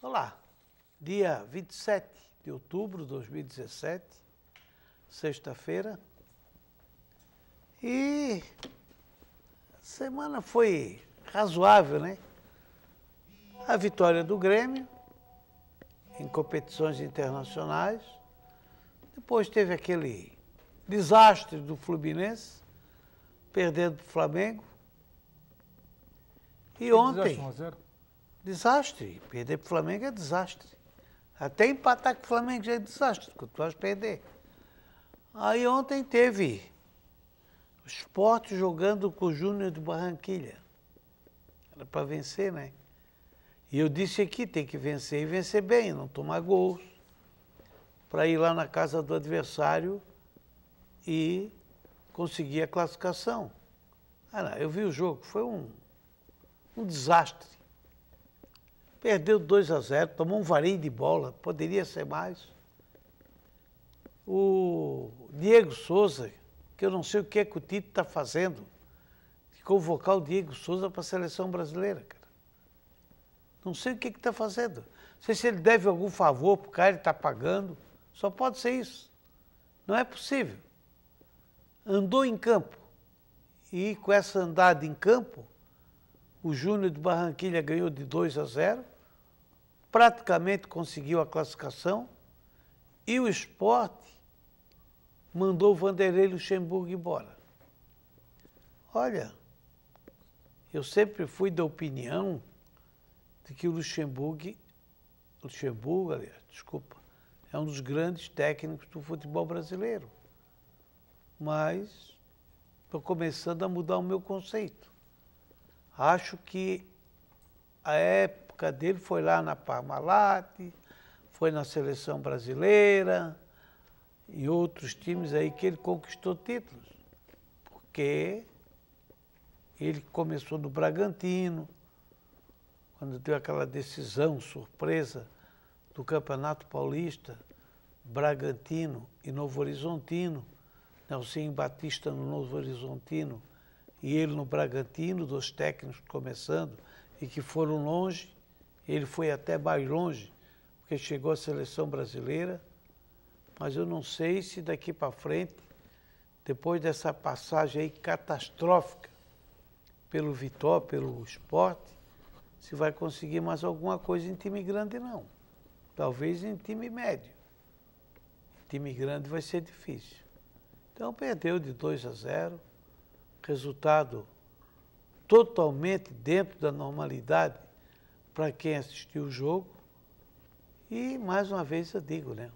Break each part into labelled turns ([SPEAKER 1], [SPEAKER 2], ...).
[SPEAKER 1] Olá, dia 27 de outubro de 2017, sexta-feira. E a semana foi razoável, né? A vitória do Grêmio em competições internacionais depois teve aquele desastre do Fluminense, perdendo para o Flamengo. E que ontem. Desastre, desastre. Perder para o Flamengo é desastre. Até empatar com o Flamengo já é desastre, porque tu vais perder. Aí ontem teve o esporte jogando com o Júnior de Barranquilha. Era para vencer, né? E eu disse aqui, tem que vencer e vencer bem, não tomar gols para ir lá na casa do adversário e conseguir a classificação. Ah, não, eu vi o jogo, foi um, um desastre. Perdeu 2 a 0, tomou um vareio de bola, poderia ser mais. O Diego Souza, que eu não sei o que é que o Tito está fazendo, de convocar o Diego Souza para a seleção brasileira, cara. Não sei o que é está fazendo. Não sei se ele deve algum favor para o cara, ele está pagando. Só pode ser isso. Não é possível. Andou em campo. E com essa andada em campo, o Júnior de Barranquilha ganhou de 2 a 0, praticamente conseguiu a classificação, e o esporte mandou o Vanderlei Luxemburgo embora. Olha, eu sempre fui da opinião de que o Luxemburgo, Luxemburgo, aliás, desculpa, é um dos grandes técnicos do futebol brasileiro. Mas estou começando a mudar o meu conceito. Acho que a época dele foi lá na Parmalat, foi na seleção brasileira e outros times aí que ele conquistou títulos. Porque ele começou no Bragantino, quando deu aquela decisão surpresa do Campeonato Paulista, Bragantino e Novo Horizontino, Nelson Batista no Novo Horizontino e ele no Bragantino, dos técnicos começando e que foram longe, ele foi até mais longe, porque chegou à seleção brasileira, mas eu não sei se daqui para frente, depois dessa passagem aí catastrófica pelo Vitória, pelo esporte, se vai conseguir mais alguma coisa em time grande, não. Talvez em time médio. Em time grande vai ser difícil. Então perdeu de 2 a 0, resultado totalmente dentro da normalidade para quem assistiu o jogo. E mais uma vez eu digo, né?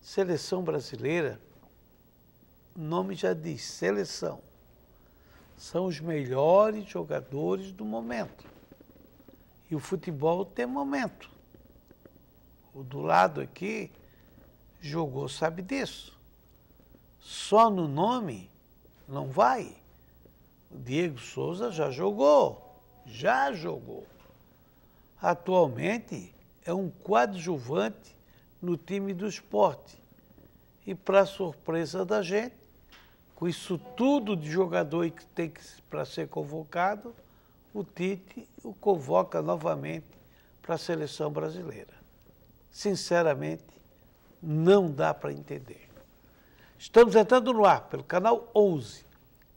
[SPEAKER 1] Seleção brasileira, nome já diz, seleção. São os melhores jogadores do momento. E o futebol tem momento o do lado aqui, jogou sabe disso. Só no nome não vai. O Diego Souza já jogou, já jogou. Atualmente é um coadjuvante no time do esporte. E para surpresa da gente, com isso tudo de jogador que tem que para ser convocado, o Tite o convoca novamente para a seleção brasileira sinceramente, não dá para entender. Estamos entrando no ar pelo canal 11,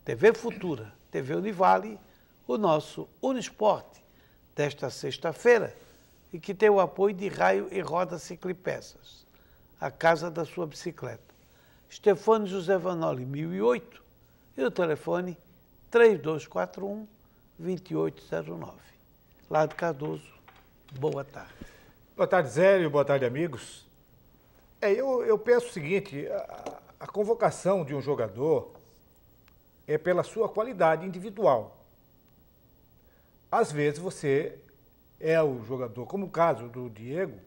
[SPEAKER 1] TV Futura, TV Univale, o nosso Unisporte desta sexta-feira e que tem o apoio de Raio e Roda Ciclipeças, a casa da sua bicicleta. Stefano José Vanoli, 1008, e o telefone 3241 2809.
[SPEAKER 2] Lado Cardoso, boa tarde. Boa tarde, Zélio. Boa tarde, amigos. É, eu, eu penso o seguinte, a, a convocação de um jogador é pela sua qualidade individual. Às vezes você é o jogador, como o caso do Diego,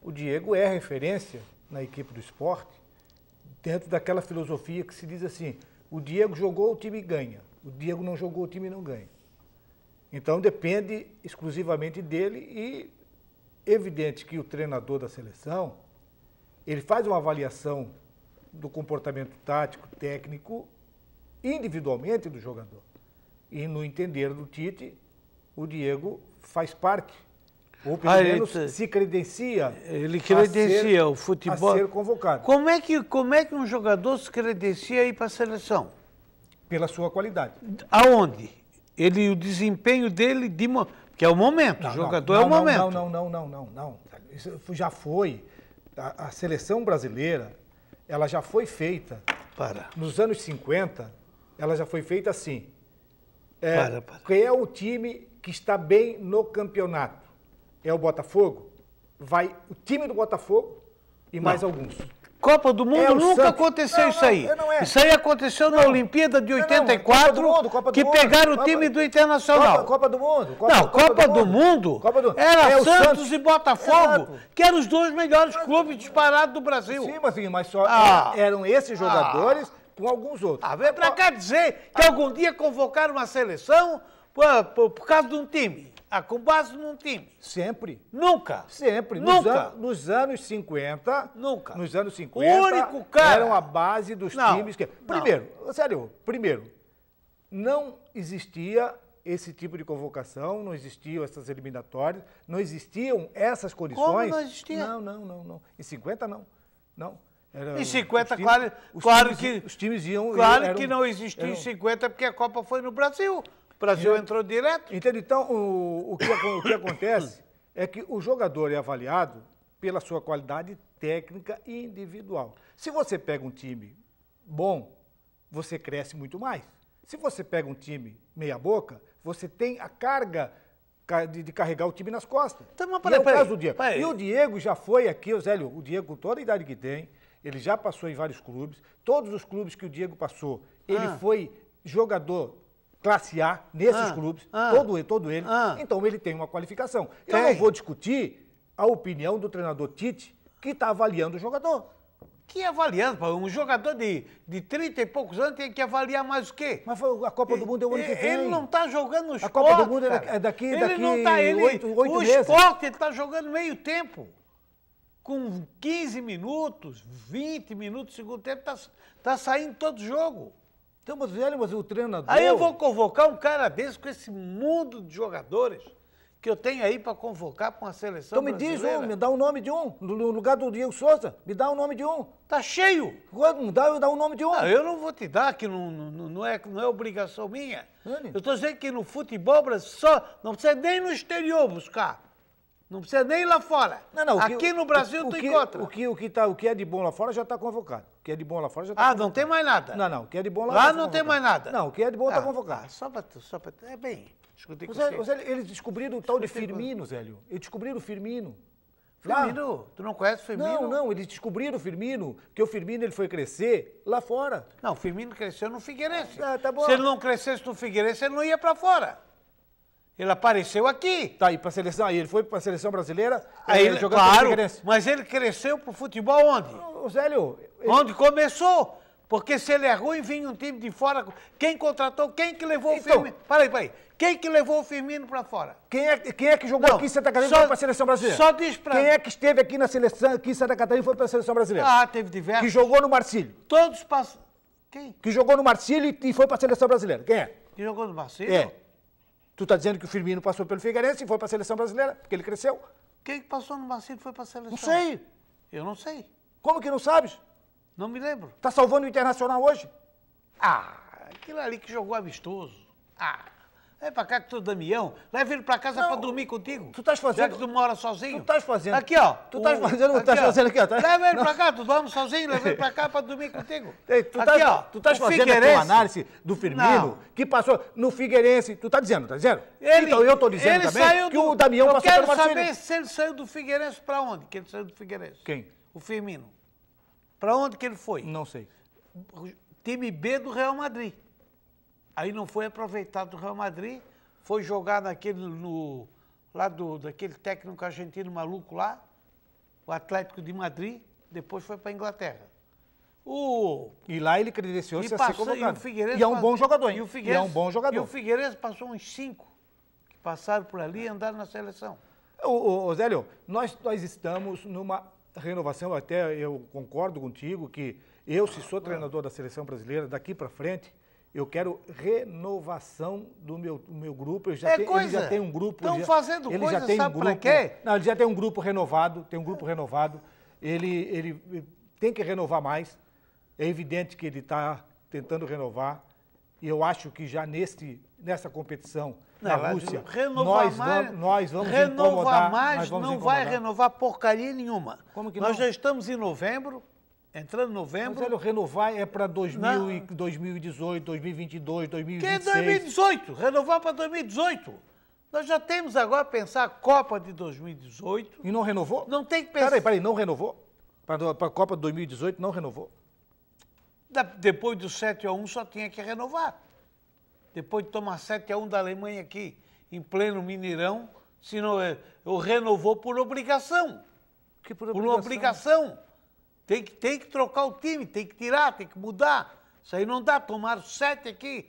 [SPEAKER 2] o Diego é referência na equipe do esporte, dentro daquela filosofia que se diz assim: o Diego jogou, o time ganha. O Diego não jogou, o time não ganha. Então depende exclusivamente dele e evidente que o treinador da seleção, ele faz uma avaliação do comportamento tático, técnico, individualmente do jogador. E no entender do Tite, o Diego faz parte, ou pelo ah, menos ele, tá. se credencia. Ele credencia ser, o futebol. A ser
[SPEAKER 1] convocado. Como é que, como é que um jogador se credencia aí para a seleção? Pela sua qualidade. Aonde? Ele, o desempenho dele de. Uma
[SPEAKER 2] porque é o momento, não, o jogador é não, é o não, momento. Não, não, não, não, não, não. Isso já foi. A, a seleção brasileira, ela já foi feita. Para. Nos anos 50, ela já foi feita assim. É, para, para. Quem é o time que está bem no campeonato? É o Botafogo? Vai o time do Botafogo e mais alguns. Copa do Mundo é nunca Santos. aconteceu não, isso aí. Não, é. Isso aí aconteceu não. na
[SPEAKER 1] Olimpíada de 84, mundo, que pegaram o time do Internacional. Copa, Copa
[SPEAKER 2] do Mundo. Copa, não, Copa, Copa do, mundo, mundo, era é Santos, Santos, e Botafogo, Exato. que eram os dois melhores clubes disparados do Brasil. Sim, mas, mas só ah. eram esses ah. jogadores ah. com alguns outros. Ah, vem pra cá dizer que ah. algum dia convocaram uma seleção por, por, por causa de um time. Ah, com base num time? Sempre. Nunca? Sempre. Nunca. Nos, an nos anos 50... Nunca. Nos anos 50... O único cara... Eram a base dos não, times que... Primeiro, não. sério, primeiro, não existia esse tipo de convocação, não existiam essas eliminatórias, não existiam essas condições. Como não existia? Não, não, não, não. Em 50, não. Não. Era, em 50, times, claro, claro times, que. Os times iam. Claro eram, que não existiu em 50, porque a Copa foi no Brasil. Brasil entrou direto. Entende? Então, o, o, que, o que acontece é que o jogador é avaliado pela sua qualidade técnica e individual. Se você pega um time bom, você cresce muito mais. Se você pega um time meia boca, você tem a carga de, de, carregar o time nas costas. Então, mas para e é o caso do Diego. E o Diego já foi aqui, o Zélio, o Diego com toda a idade que tem, ele já passou em vários clubes. Todos os clubes que o Diego passou, ele ah. foi jogador classe A nesses ah, clubes, ah, todo ele, todo ele. Ah, então ele tem uma qualificação. Tem. Eu não vou discutir a opinião do treinador Tite, que está avaliando o jogador. Que avaliando, Um jogador de, de 30 e poucos anos tem que
[SPEAKER 1] avaliar mais o quê? Mas a Copa do Mundo é o ano que vem. Ele não está jogando o esporte. A Copa do Mundo é cara. é daqui, ele daqui não tá, ele, 8, 8 O meses. esporte está jogando meio tempo. Com 15 minutos, 20 minutos, segundo tempo, está tá saindo todo jogo. Então, mas olha, mas o treinador. Aí eu vou convocar um cara desse com esse mundo de jogadores que eu tenho aí para convocar para uma seleção. Então me brasileira. diz um, me
[SPEAKER 2] dá o um nome de um. No lugar do Diego Souza, me dá o um nome de um. Tá cheio. Quando mudar? dá, eu dá o um nome de um. Não, eu não vou te dar, que não,
[SPEAKER 1] não, não é, não é obrigação minha. Eu estou dizendo que no futebol só não precisa nem no exterior buscar. Não precisa nem ir lá fora. Não, não, Aqui que, no Brasil o, tu que, encontra. O
[SPEAKER 2] que, o, que tá, o que é de bom lá fora já está convocado. O que é de bom lá fora já está Ah, convocado. não tem mais nada? Não, não. O que é de bom lá Lá tá não tem mais nada? Não, o que é de bom está ah, convocado. só para... Só é bem... Escutei o eles descobriram o tal de Firmino, Zélio. Eles descobriram o Firmino. Firmino? Lá. Tu não conhece o Firmino? Não, não, eles descobriram o Firmino, que o Firmino ele foi crescer lá fora. Não, o Firmino cresceu no Figueirense. Ah, tá bom. Se ele não crescesse no Figueirense, ele não ia para fora. Ele apareceu aqui. Tá aí para seleção, aí ele foi para a seleção brasileira. Aí é, ele, jogou claro, mas ele cresceu pro futebol onde? O Zélio. Ele... Onde começou? Porque se ele é ruim, vinha um time de
[SPEAKER 1] fora. Quem contratou? Quem que levou então, o Firmino? Peraí, peraí. Quem que levou o Firmino para fora?
[SPEAKER 2] Quem é, quem é que jogou não, aqui em Santa Catarina e foi para a seleção brasileira? Só diz para Quem é que esteve aqui na seleção, aqui em Santa Catarina e foi para a seleção brasileira? Ah, teve diversos. Que jogou no Marcílio. Todos passaram. Quem? Que jogou no Marcílio e foi para a seleção brasileira. Quem é? Que jogou no Marcílio? É. Tu está dizendo que o Firmino passou pelo Figueirense e foi para a seleção brasileira, porque ele cresceu.
[SPEAKER 1] Quem passou no e foi para a seleção? Não sei.
[SPEAKER 2] Eu não sei. Como que não sabes? Não me lembro. Está salvando o Internacional hoje? Ah,
[SPEAKER 1] aquilo ali que jogou amistoso. Ah. Vem é pra cá que tu, Damião, leva ele pra casa não, pra dormir contigo. Tu estás fazendo. Já que tu mora sozinho. Tu estás fazendo. Aqui, ó. Tu estás fazendo o que estás fazendo aqui, ó. Tá? Leva ele para pra cá, tu dorme sozinho, leva ele pra cá pra dormir contigo.
[SPEAKER 2] Ei, tu aqui, tás, ó. Tu estás fazendo Figueirense. a tua análise do Firmino, não. que passou no Figueirense. Tu tá dizendo, tá dizendo? Ele, então eu tô dizendo também que do, o Damião passou pelo Marcelo. Eu quero saber se
[SPEAKER 1] ele saiu do Figueirense pra onde que ele saiu do Figueirense. Quem? O Firmino. Pra onde que ele foi? Não sei. Time B do Real Madrid. Aí não foi aproveitado do Real Madrid, foi jogar naquele, no, lá do, daquele técnico argentino maluco lá, o Atlético de Madrid, depois foi para a Inglaterra.
[SPEAKER 2] O... E lá ele credenciou-se a ser convocado. E, e, é um bom jogador, hein? E, o Figueiredo, e é um bom jogador. E o Figueirense passou uns cinco que passaram por ali e andaram na seleção. Ô, Zélio, nós, nós estamos numa renovação, até eu concordo contigo que eu, se sou treinador da seleção brasileira, daqui para frente, eu quero renovação do meu, do meu grupo. Eu já é tenho, coisa. Ele já tem um grupo. Estão fazendo ele coisa, já tem sabe um grupo, para quê? Não, ele já tem um grupo renovado, tem um grupo renovado. Ele, ele tem que renovar mais. É evidente que ele está tentando renovar. E eu acho que já neste, nessa competição na Rússia, renovar nós, mais, vamos, nós vamos renovar incomodar. mais nós vamos não incomodar. vai renovar
[SPEAKER 1] porcaria nenhuma. nós já estamos
[SPEAKER 2] em novembro, Entrando em novembro. Mas ele renovar é para 2018, 2022, 2026. Que é 2018? Renovar para 2018. Nós já temos agora pensar a Copa de 2018. E não renovou? Não tem que pensar. Peraí, peraí, não renovou? Para a Copa de 2018 não renovou? Da, depois do 7x1 só tinha
[SPEAKER 1] que renovar. Depois de tomar 7x1 da Alemanha aqui, em pleno Mineirão, se não, eu é, renovou por obrigação. Que por obrigação? Por obrigação. Tem que, tem que trocar o time, tem que tirar, tem que mudar. Isso aí não dá, tomaram sete aqui.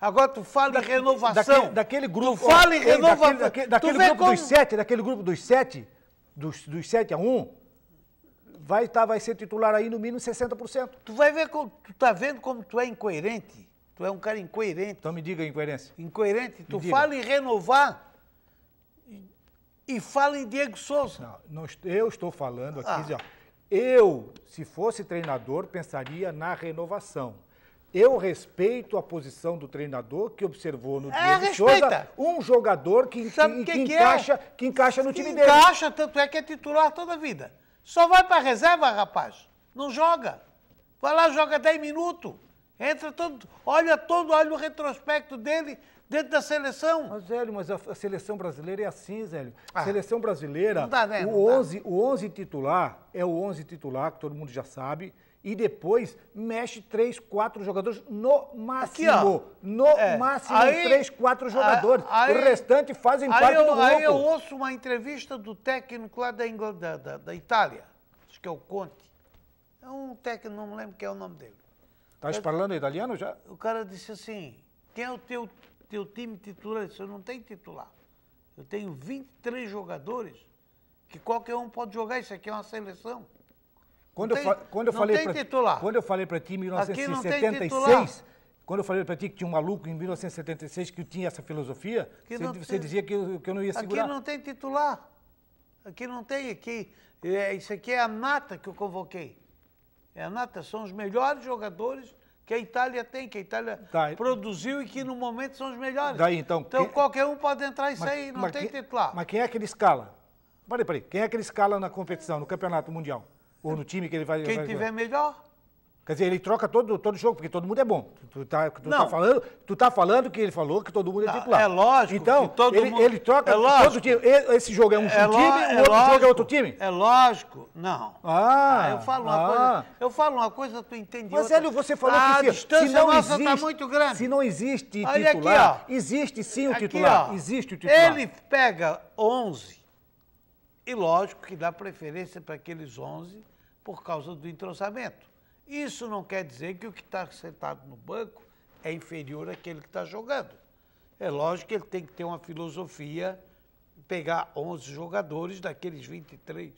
[SPEAKER 1] Agora tu fala da renovação. Daquele, daquele grupo. Tu fala em renovação. Daquele, daquele, daquele grupo como... dos
[SPEAKER 2] sete, daquele grupo dos sete, dos, dos sete a um, vai, tá, vai ser titular aí no mínimo 60%. Tu vai ver como. Tu tá vendo como tu é incoerente. Tu é um cara incoerente. Então me diga a incoerência. Incoerente. tu fala em renovar e fala em Diego Souza. Não, não, eu estou falando aqui, ah. ó. Eu, se fosse treinador, pensaria na renovação. Eu respeito a posição do treinador que observou no é, dia de Souza um jogador que, que, que, que é? encaixa, é? que encaixa no time encaixa, dele. Encaixa,
[SPEAKER 1] tanto é que é titular toda a vida. Só vai para reserva, rapaz. Não joga. Vai lá, joga 10 minutos. Entra todo,
[SPEAKER 2] olha todo, olha o retrospecto dele dentro da seleção. Mas, Zélio, mas a, seleção brasileira é assim, Zélio. Ah, seleção brasileira, não dá, né? o, 11, o 11 titular é o 11 titular, que todo mundo já sabe, e depois mexe três, quatro jogadores no máximo. Aqui, no é. máximo, aí, três, quatro jogadores. Aí, o restante fazem parte eu, do grupo. Aí eu
[SPEAKER 1] ouço uma entrevista do técnico lá da, Ingl... da, da, da Itália, acho que é o Conte. É um técnico, não me lembro quem é o nome dele. Estás falando italiano já? O cara disse assim, quem é o teu teu time titular. Você não tem titular. Eu tenho 23 jogadores que qualquer um pode jogar. Isso aqui é uma seleção. Quando, tem, eu, quando eu falei pra, titular.
[SPEAKER 2] Quando eu falei para ti em 1976, quando eu falei para ti que tinha um maluco em 1976 que tinha essa filosofia, você, tem, dizia que eu, que eu não ia segurar. Aqui
[SPEAKER 1] não tem titular. Aqui não tem. Aqui, é, isso aqui é a nata que eu convoquei. É a nata, são os melhores jogadores que a Itália tem, que a
[SPEAKER 2] Itália tá. produziu e que no momento são os melhores.
[SPEAKER 1] Daí, então, então qualquer um pode entrar e sair, não tem quem...
[SPEAKER 2] titular. Mas quem é que ele escala? Peraí, peraí, quem é que ele escala na competição, no campeonato mundial? Ou no time que ele vai... Quem vai... tiver melhor. Quer dizer, ele troca todo, todo jogo, porque todo mundo é bom. Tu, tá, tu tá falando, tu tá falando que ele falou que todo mundo é titular. É lógico. Então, ele, mundo... ele, troca é lógico. todo time. Esse jogo é um, é um time, é o outro lógico. jogo é outro time? É lógico. Não. Ah, ah eu falo ah. uma coisa, ah.
[SPEAKER 1] eu falo uma coisa, tu entendeu? Mas, outra. Hélio, você falou a que se, distância se não nossa tá existe, tá muito grande. Se
[SPEAKER 2] não existe Olha titular, aqui, existe sim o aqui, titular. Ó. Existe o titular. Ele
[SPEAKER 1] pega 11 e lógico que dá preferência para aqueles 11 por causa do entrosamento. Isso não quer dizer que o que está sentado no banco é inferior àquele que está jogando. É lógico que ele tem que ter uma filosofia, pegar 11 jogadores daqueles 23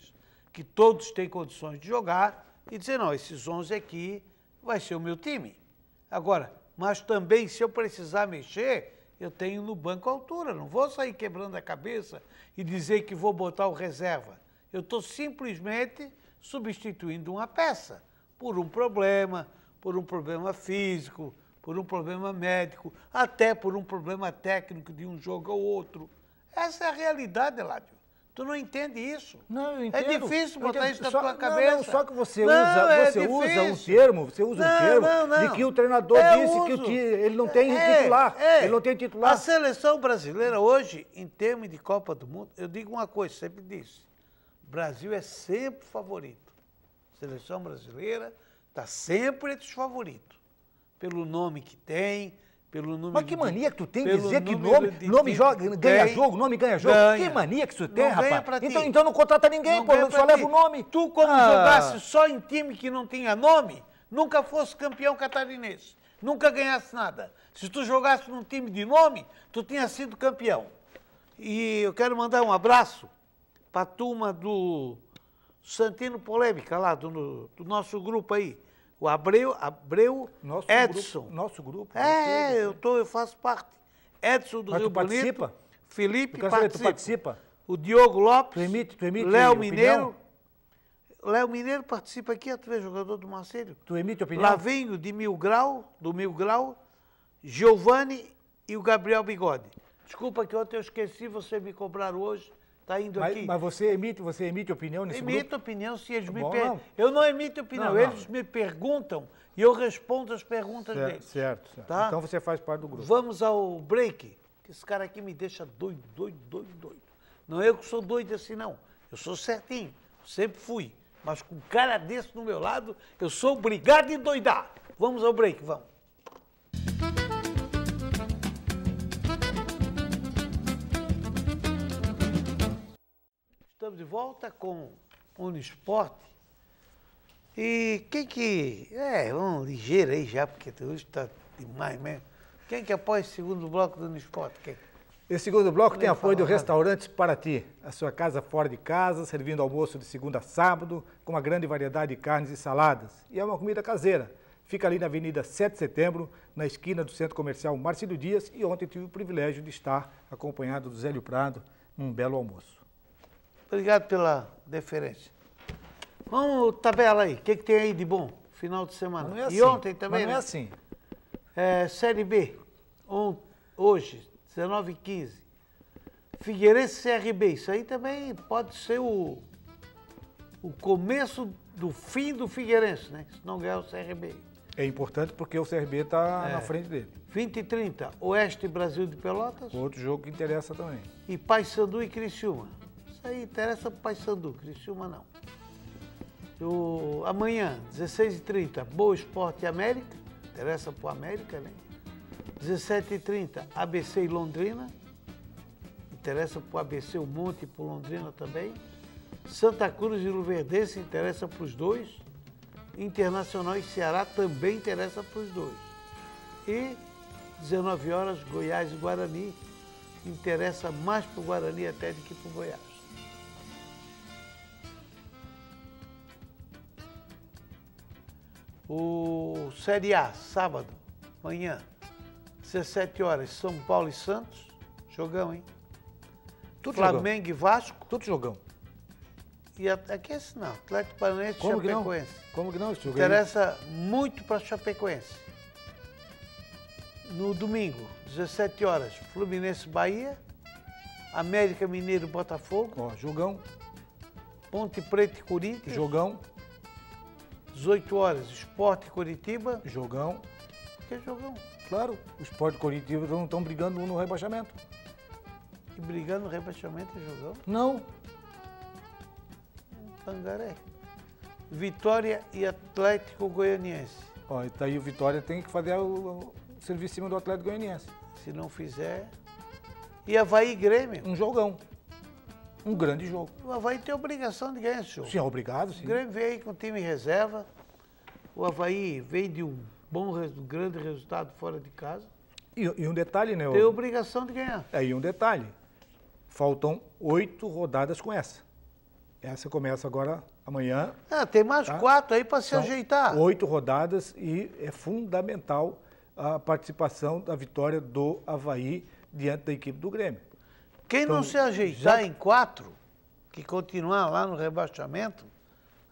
[SPEAKER 1] que todos têm condições de jogar e dizer, não, esses 11 aqui vai ser o meu time. Agora, mas também se eu precisar mexer, eu tenho no banco altura, não vou sair quebrando a cabeça e dizer que vou botar o reserva. Eu estou simplesmente substituindo uma peça por um problema, por um problema físico, por um problema médico, até por um problema técnico de um jogo ao outro. Essa é a realidade, Eládio. Tu não entende isso. Não, eu é entendo. É difícil botar isso na só, tua cabeça. Não, só que você, não, usa, é você usa um
[SPEAKER 2] termo, você usa não, um termo não, não. de que o treinador eu disse uso. que ti, ele não tem é, titular. É. Ele
[SPEAKER 1] não tem titular. A seleção brasileira hoje, em termos de Copa do Mundo, eu digo uma coisa, sempre disse. Brasil é sempre favorito seleção brasileira está sempre entre os favoritos. Pelo nome que tem, pelo número. Mas que mania que tu tem de dizer que nome, de, nome joga, ganha tem, jogo, nome ganha jogo? Ganha. Que mania que tu tem, não rapaz? Então,
[SPEAKER 2] então não contrata ninguém, não pô, só leva o nome. Tu, como ah. jogasse
[SPEAKER 1] só em time que não tinha nome, nunca fosse campeão catarinense, nunca ganhasse nada. Se tu jogasse num time de nome, tu tinha sido campeão. E eu quero mandar um abraço para a turma do Santino Polêmica lá do, do nosso grupo aí. O Abreu, Abreu nosso Edson.
[SPEAKER 2] Grupo, nosso grupo. É,
[SPEAKER 1] é, eu, tô, eu faço parte. Edson do Mas Rio tu Bonito. Participa?
[SPEAKER 2] Felipe participa. Saber, participa. O Diogo Lopes. Tu emite, tu emite Léo Mineiro.
[SPEAKER 1] Léo Mineiro participa aqui, é tu é jogador do Marcelo. Tu emite opinião? Lavinho de Mil Grau, do Mil Grau, Giovanni e o Gabriel Bigode. Desculpa que ontem eu esqueci, vocês me cobraram hoje Está indo mas, aqui. Mas
[SPEAKER 2] você emite, você emite opinião nesse Emito
[SPEAKER 1] grupo? opinião se eles é me perguntam. Eu não emito opinião, não, eles não. me perguntam e eu respondo as perguntas certo, deles.
[SPEAKER 2] Certo, certo. Tá? Então você faz parte do grupo.
[SPEAKER 1] Vamos ao break. Esse cara aqui me deixa doido, doido, doido, doido. Não é eu que sou doido assim, não. Eu sou certinho, sempre fui. Mas com um cara desse no meu lado, eu sou obrigado a endoidar. Vamos ao break, vamos. Estamos de volta com Unisporte. E quem que. É, vamos ligeiro aí já, porque hoje está demais mesmo. Quem que é apoia o segundo bloco do Unisporte? Quem?
[SPEAKER 2] Esse segundo bloco tem é apoio do Restaurante Paraty, a sua casa fora de casa, servindo almoço de segunda a sábado, com uma grande variedade de carnes e saladas. E é uma comida caseira. Fica ali na Avenida 7 de Setembro, na esquina do Centro Comercial Marcílio Dias, e ontem tive o privilégio de estar acompanhado do Zélio Prado num belo almoço. Obrigado pela deferência. Vamos,
[SPEAKER 1] tabela aí. O que, que tem aí de bom? Final de semana. Não é assim. E ontem também. Mas não é né? assim. É, série B. On, hoje, 19h15. Figueirense CRB. Isso aí também pode ser o, o começo do fim do Figueirense, né? Se não ganhar o CRB.
[SPEAKER 2] É importante porque o CRB está é. na frente dele. 20 e 30, Oeste Brasil de Pelotas. Outro jogo que interessa também. E
[SPEAKER 1] Paysandu e Criciúma. Aí interessa para o Sandu, Criciúma não. O, amanhã, 16h30, Boa Esporte América, interessa para o América, né? 17h30, ABC e Londrina, interessa para o ABC, o Monte e para Londrina também. Santa Cruz e Luverdense interessa para os dois. Internacional e Ceará também interessa para os dois. E 19 horas, Goiás e Guarani, interessa mais para o Guarani até do que para o Goiás. O Série A, sábado, manhã, 17 horas, São Paulo e Santos. Jogão, hein? Tudo Flamengo jogão. e Vasco. Tudo jogão. E aqui é é esse não, Atlético Paranaense e Chapecoense. Que não?
[SPEAKER 2] Como que não? Esse jogo Interessa
[SPEAKER 1] aí? muito para Chapecoense. No domingo, 17 horas, Fluminense Bahia, América Mineiro Botafogo. jogão. Ponte Preta e Corinthians. Jogão. 18 horas, Esporte Curitiba, jogão. Que jogão? Claro, o Esporte Curitiba não estão brigando no rebaixamento. E brigando no rebaixamento e é jogão?
[SPEAKER 2] Não. Pangaré. Vitória e Atlético Goianiense. Ó, e tá aí o Vitória tem que fazer o, o serviço em cima do Atlético Goianiense. Se não fizer. E Havaí e Grêmio? Um jogão
[SPEAKER 1] um grande jogo. O Havaí tem obrigação de ganhar
[SPEAKER 2] esse jogo. Sim, é obrigado, sim. O
[SPEAKER 1] Grêmio veio com o time em reserva. O Havaí veio de um bom, um grande resultado fora de casa.
[SPEAKER 2] E, e um detalhe, né? Tem obrigação de ganhar. É, e um detalhe. Faltam oito rodadas com essa. Essa começa agora amanhã. Ah, tem mais tá? quatro aí para se São ajeitar. Oito rodadas e é fundamental a participação da vitória do Havaí diante da equipe do Grêmio. Quem então, não se ajeitar já... em quatro, que continuar lá no rebaixamento,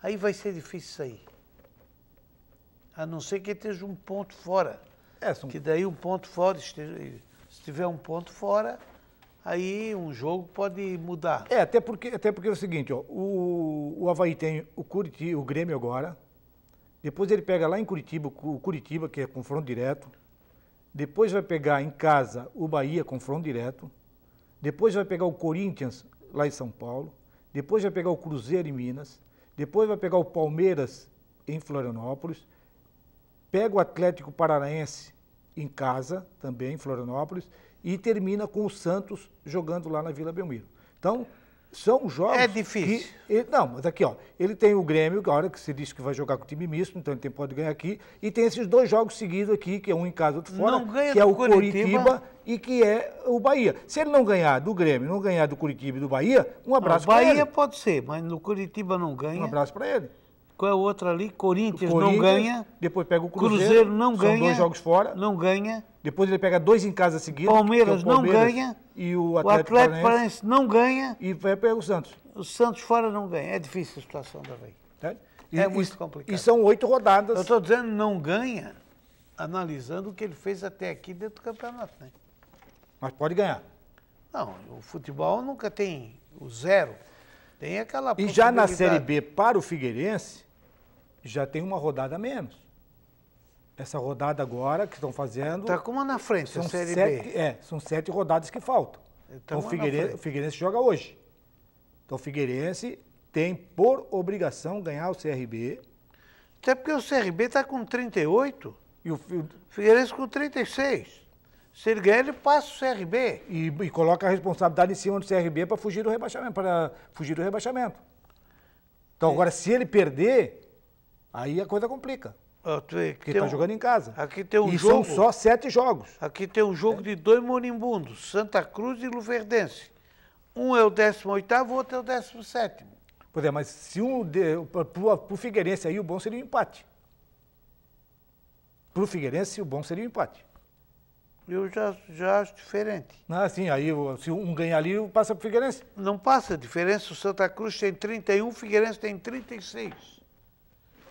[SPEAKER 2] aí vai ser
[SPEAKER 1] difícil sair. A não ser que esteja um ponto fora. É, são... Que daí um ponto fora, se tiver um ponto fora, aí um jogo
[SPEAKER 2] pode mudar. É, até porque, até porque é o seguinte, ó, o, o Havaí tem o, Curitiba, o Grêmio agora, depois ele pega lá em Curitiba, o Curitiba, que é confronto direto, depois vai pegar em casa o Bahia, confronto direto, depois vai pegar o Corinthians lá em São Paulo, depois vai pegar o Cruzeiro em Minas, depois vai pegar o Palmeiras em Florianópolis, pega o Atlético Paranaense em casa, também em Florianópolis, e termina com o Santos jogando lá na Vila Belmiro. Então, são jogos. É difícil. Que, não, mas aqui, ó. Ele tem o Grêmio, que a hora que se diz que vai jogar com o time misto, então ele tem, pode ganhar aqui. E tem esses dois jogos seguidos aqui, que é um em casa, outro fora. que é o Curitiba. Curitiba. e que é o Bahia. Se ele não ganhar do Grêmio, não ganhar do Curitiba e do Bahia, um abraço ah, para ele. Bahia pode ser, mas no Curitiba não ganha. Um abraço para ele. Qual é a outra ali? Corinthians, Corinthians não ganha. Depois pega o Cruzeiro. Cruzeiro não são ganha. São dois jogos fora. Não ganha. Depois ele pega dois em casa seguidos. Palmeiras, é Palmeiras, não ganha. E o Atlético, o Atlético Paranaense
[SPEAKER 1] não ganha. E vai pegar o Santos. O Santos fora não ganha. É difícil a situação da Veiga. Tá? é muito e, complicado. E são oito rodadas. Eu estou dizendo não ganha, analisando o que ele fez até aqui dentro do campeonato. Né?
[SPEAKER 2] Mas pode ganhar.
[SPEAKER 1] Não, o futebol nunca tem o zero. Tem aquela E já na Série B
[SPEAKER 2] para o Figueirense, já tem uma rodada a menos. Essa rodada agora que estão fazendo. Está com uma na frente, são Série sete, B. É, são sete rodadas que faltam. Então o Figueirense, o Figueirense joga hoje. Então o Figueirense tem por obrigação ganhar o CRB. Até porque o CRB está com 38 e o Figueirense com 36. Se ele ganhar, ele passa o CRB. E, e coloca a responsabilidade em cima do CRB para fugir do rebaixamento, para fugir do rebaixamento. Então é. agora, se ele perder, Aí a coisa complica.
[SPEAKER 1] porque está um, jogando
[SPEAKER 2] em casa. Aqui tem um e jogo, são só
[SPEAKER 1] sete jogos. Aqui tem um jogo é. de dois moribundos, Santa Cruz e Luverdense.
[SPEAKER 2] Um é o 18 o outro é o 17 Pois é, mas se um... Para o Figueirense aí, o bom seria o um empate. Para o Figueirense, o bom seria o um empate. Eu já, já acho diferente. Ah, sim, aí se um ganhar ali, passa para o
[SPEAKER 1] Figueirense. Não passa a diferença. O Santa Cruz tem 31, o Figueirense tem 36.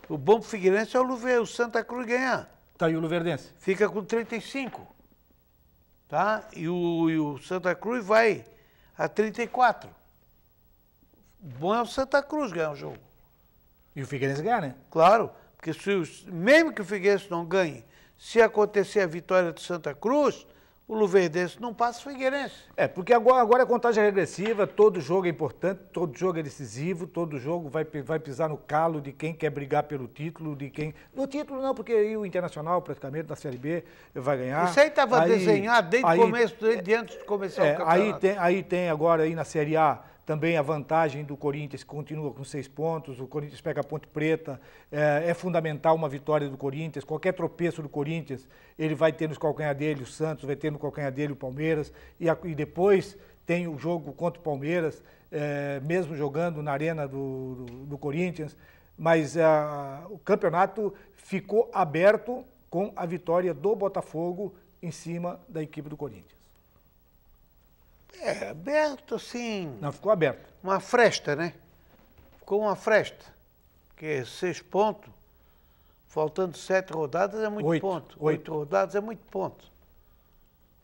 [SPEAKER 1] O bom o Figueirense é o, Luver, o Santa Cruz ganhar. Tá, e o Luverdense? Fica com 35. Tá? E o, e o Santa Cruz vai a 34. O bom é o Santa Cruz ganhar o jogo. E o Figueirense ganha, né? Claro, porque se, mesmo que o Figueirense não ganhe, se acontecer a vitória
[SPEAKER 2] do Santa Cruz, o Luverdense não passa o Figueirense. É, porque agora, agora é contagem regressiva, todo jogo é importante, todo jogo é decisivo, todo jogo vai, vai pisar no calo de quem quer brigar pelo título, de quem... No título não, porque aí o Internacional, praticamente, da Série B, vai ganhar. Isso aí estava desenhado desde o começo,
[SPEAKER 1] desde é, antes de começar é, o campeonato. Aí
[SPEAKER 2] tem, aí tem agora, aí na Série A, também a vantagem do Corinthians continua com seis pontos, o Corinthians pega a Ponte Preta, é, é fundamental uma vitória do Corinthians. Qualquer tropeço do Corinthians, ele vai ter nos calcanhar dele o Santos, vai ter no calcanhar dele o Palmeiras, e, a, e depois tem o jogo contra o Palmeiras, é, mesmo jogando na arena do, do, do Corinthians. Mas o campeonato ficou aberto com a vitória do Botafogo em cima da equipe do Corinthians.
[SPEAKER 1] É, aberto assim. Não, ficou aberto. Uma fresta, né? Ficou uma fresta. Que é seis pontos. Faltando sete rodadas é muito oito, ponto. Oito. oito rodadas é muito ponto.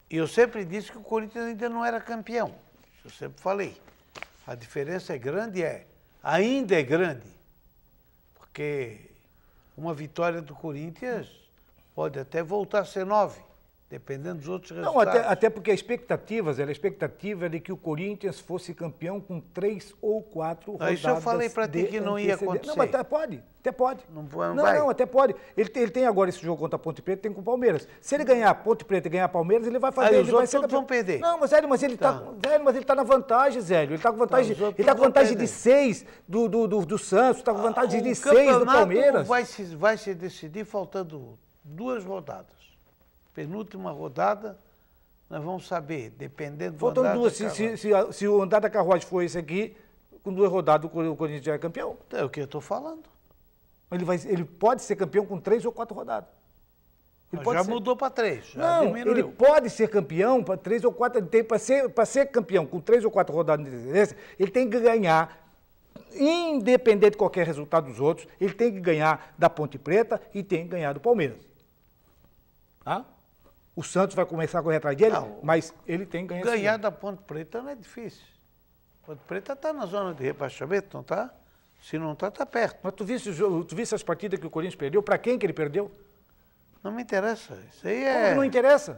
[SPEAKER 1] E eu sempre disse que o Corinthians ainda não era campeão. Eu sempre falei. A diferença é grande, é. Ainda é grande. Porque uma vitória do Corinthians pode até voltar a ser nove dependendo dos outros Não, resultados. Até, até
[SPEAKER 2] porque a expectativa, Zé, a expectativa era que o Corinthians fosse campeão com três ou quatro não, ah, rodadas. Isso eu falei para ti que não ia acontecer. Não, mas até tá, pode, até pode. Não, não, não, não até pode. Ele tem, ele tem, agora esse jogo contra a Ponte Preta, tem com o Palmeiras. Se ele ganhar Ponte Preta e ganhar Palmeiras, ele vai fazer. Aí ele os vai outros vão perder. Não, mas Zélio, mas ele está tá, Zélio, tá. mas ele tá na vantagem, Zélio. Ele está com vantagem, tá, ele tá com tá, vantagem de seis do, do, do, do Santos, está com vantagem ah, de seis do Palmeiras. Vai
[SPEAKER 1] se, vai se decidir faltando duas rodadas penúltima rodada, nós vamos saber, dependendo do Faltando duas, se, se,
[SPEAKER 2] se, se, o andar da carruagem for esse aqui, com duas rodadas o Corinthians já é campeão. É o que eu estou falando. Ele, vai, ele pode ser campeão com três ou quatro rodadas. Ele já ser. mudou para três. Já Não, diminuiu. ele pode ser campeão para três ou quatro. Ele tem para ser, ser campeão com três ou quatro rodadas de ele tem que ganhar independente de qualquer resultado dos outros, ele tem que ganhar da Ponte Preta e tem que ganhar do Palmeiras. Tá? O Santos vai começar a correr atrás dele, não, mas ele tem ganho. Ganhar da Ponte Preta não é difícil.
[SPEAKER 1] Ponte Preta está na zona de rebaixamento, não está? Se não está, está perto. Mas tu viste, tu
[SPEAKER 2] viste as partidas que o Corinthians perdeu? Para quem que ele perdeu?
[SPEAKER 1] Não me interessa.
[SPEAKER 2] Isso aí é. Como não interessa?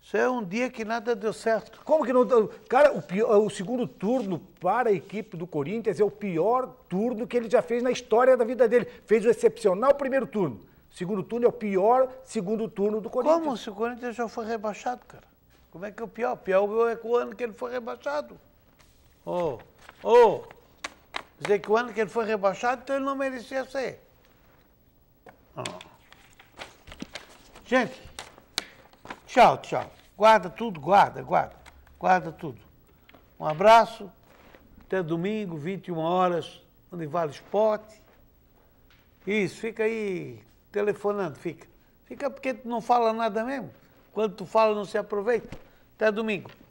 [SPEAKER 2] Isso é um dia que nada deu certo. Como que não Cara, o, pior, o, segundo turno para a equipe do Corinthians é o pior turno que ele já fez na história da vida dele. Fez o excepcional primeiro turno. Segundo turno é o pior segundo turno do Corinthians. Como se o Corinthians já foi rebaixado, cara?
[SPEAKER 1] Como é que é o pior? O pior é o é ano que ele foi rebaixado. Ô, oh, ô, oh, dizer que o ano que ele foi rebaixado, então ele não merecia ser. Oh. Gente, tchau, tchau. Guarda tudo, guarda, guarda. Guarda tudo. Um abraço. Até domingo, 21 horas, onde vale Esporte. Isso, fica aí telefonando, fica. Fica porque tu não fala nada mesmo. Quando tu fala, não se aproveita. Até domingo.